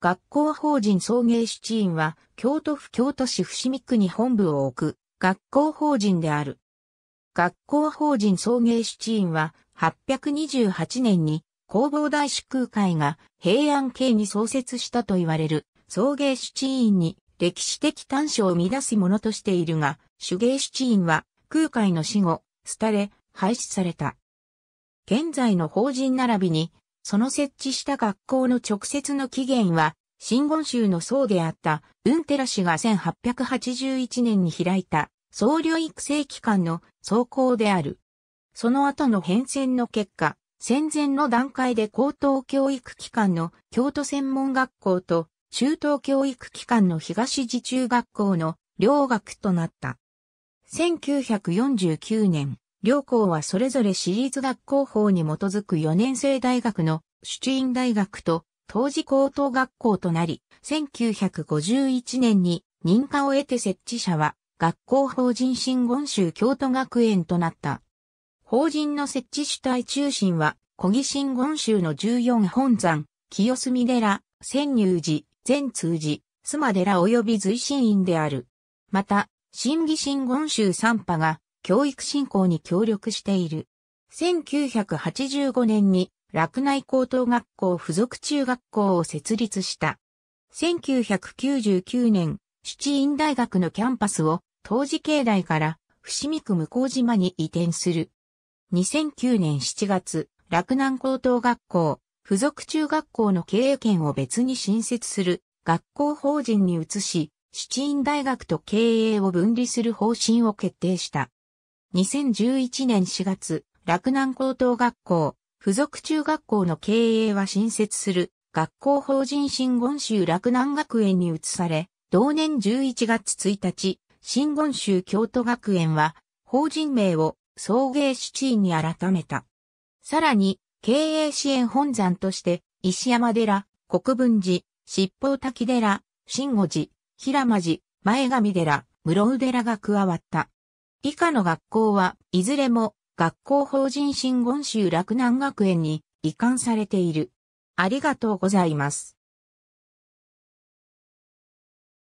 学校法人送迎七地院は、京都府京都市伏見区に本部を置く、学校法人である。学校法人送迎七地院は、828年に、工房大師空海が平安系に創設したと言われる、送迎七地院に歴史的短所を出すものとしているが、手芸七地院は、空海の死後、廃れ、廃止された。現在の法人並びに、その設置した学校の直接の起源は、新言宗の僧であった、テラ氏が1881年に開いた、僧侶育成機関の僧校である。その後の変遷の結果、戦前の段階で高等教育機関の京都専門学校と中等教育機関の東自中学校の両学となった。1949年、両校はそれぞれ私立学校法に基づく4年生大学の主治院大学と当時高等学校となり、1951年に認可を得て設置者は学校法人新言州京都学園となった。法人の設置主体中心は、小木新言州の14本山、清澄寺、仙入寺、善通寺、須磨寺及び随神院である。また、新義新言州三派が教育振興に協力している。1985年に洛内高等学校附属中学校を設立した。1999年、七院大学のキャンパスを当時境内から伏見区向島に移転する。2009年7月、洛南高等学校、附属中学校の経営権を別に新設する学校法人に移し、七院大学と経営を分離する方針を決定した。2011年4月、洛南高等学校、附属中学校の経営は新設する学校法人新言州洛南学園に移され、同年11月1日、新言州京都学園は法人名を送迎主治医に改めた。さらに、経営支援本山として、石山寺、国分寺、七宝滝寺、新五寺、平間寺、前上寺、室宇寺が加わった。以下の学校は、いずれも、学校法人新言州洛南学園に移管されている。ありがとうございます。